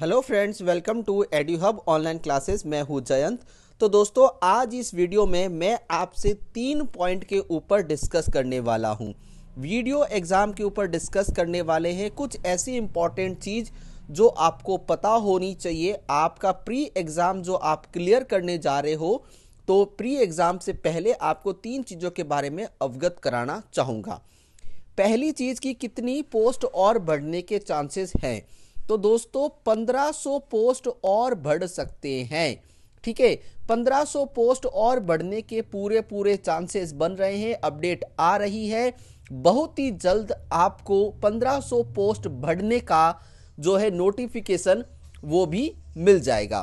hello friends welcome to एडियो hub online classes मैं हूँ जयंत तो दोस्तों आज इस वीडियो में मैं आपसे तीन पॉइंट के ऊपर डिस्कस करने वाला हूँ वीडियो एग्ज़ाम के ऊपर डिस्कस करने वाले हैं कुछ ऐसी इम्पॉर्टेंट चीज़ जो आपको पता होनी चाहिए आपका प्री एग्ज़ाम जो आप क्लियर करने जा रहे हो तो प्री एग्ज़ाम से पहले आपको तीन चीज़ों के बारे में अवगत कराना चाहूँगा पहली चीज़ की कितनी पोस्ट और बढ़ने के चांसेस हैं तो दोस्तों 1500 पोस्ट और बढ़ सकते हैं ठीक है 1500 पोस्ट और बढ़ने के पूरे पूरे चांसेस बन रहे हैं अपडेट आ रही है बहुत ही जल्द आपको 1500 पोस्ट बढ़ने का जो है नोटिफिकेशन वो भी मिल जाएगा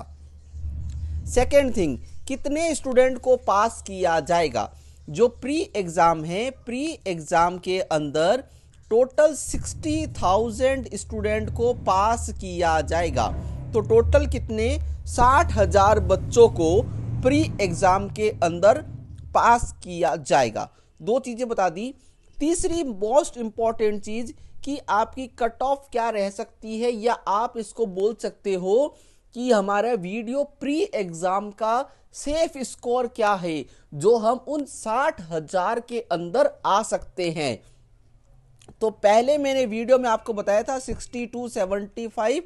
सेकेंड थिंग कितने स्टूडेंट को पास किया जाएगा जो प्री एग्ज़ाम है प्री एग्ज़ाम के अंदर टोटल 60,000 स्टूडेंट को पास किया जाएगा तो टोटल कितने साठ हजार बच्चों को प्री एग्ज़ाम के अंदर पास किया जाएगा दो चीज़ें बता दी तीसरी मोस्ट इंपॉर्टेंट चीज़ कि आपकी कट ऑफ क्या रह सकती है या आप इसको बोल सकते हो कि हमारा वीडियो प्री एग्ज़ाम का सेफ स्कोर क्या है जो हम उन साठ हजार के अंदर आ सकते हैं तो पहले मैंने वीडियो में आपको बताया था सेवेंटी फाइव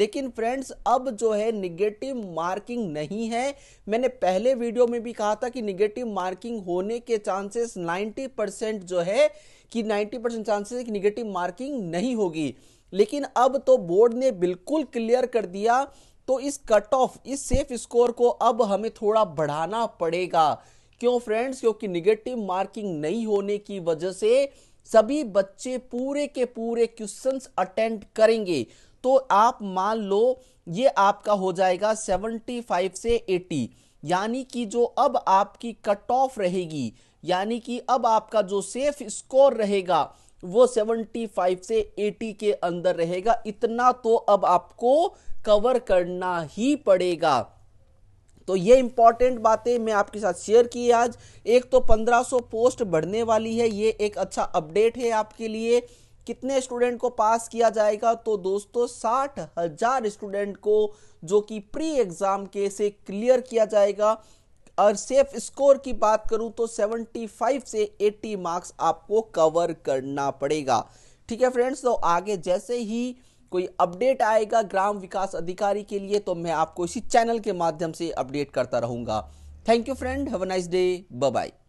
लेकिन फ्रेंड्स अब जो है निगेटिव मार्किंग नहीं है मैंने पहले वीडियो में भी कहा था कि निगेटिव मार्किंग होने के चांसेस 90 परसेंट जो है कि 90 परसेंट चांसेस कि निगेटिव मार्किंग नहीं होगी लेकिन अब तो बोर्ड ने बिल्कुल क्लियर कर दिया तो इस कट ऑफ इस सेफ स्कोर को अब हमें थोड़ा बढ़ाना पड़ेगा क्यों फ्रेंड्स क्योंकि निगेटिव मार्किंग नहीं होने की वजह से सभी बच्चे पूरे के पूरे क्वेश्चंस अटेंड करेंगे तो आप मान लो ये आपका हो जाएगा 75 से 80 यानी कि जो अब आपकी कट ऑफ रहेगी यानी कि अब आपका जो सेफ स्कोर रहेगा वो 75 से 80 के अंदर रहेगा इतना तो अब आपको कवर करना ही पड़ेगा तो ये इंपॉर्टेंट बातें मैं आपके साथ शेयर की आज एक तो 1500 पोस्ट बढ़ने वाली है ये एक अच्छा अपडेट है आपके लिए कितने स्टूडेंट को पास किया जाएगा तो दोस्तों साठ हजार स्टूडेंट को जो कि प्री एग्जाम के से क्लियर किया जाएगा और सेफ स्कोर की बात करूं तो 75 से 80 मार्क्स आपको कवर करना पड़ेगा ठीक है फ्रेंड्स तो आगे जैसे ही कोई अपडेट आएगा ग्राम विकास अधिकारी के लिए तो मैं आपको इसी चैनल के माध्यम से अपडेट करता रहूँगा thank you friend have a nice day bye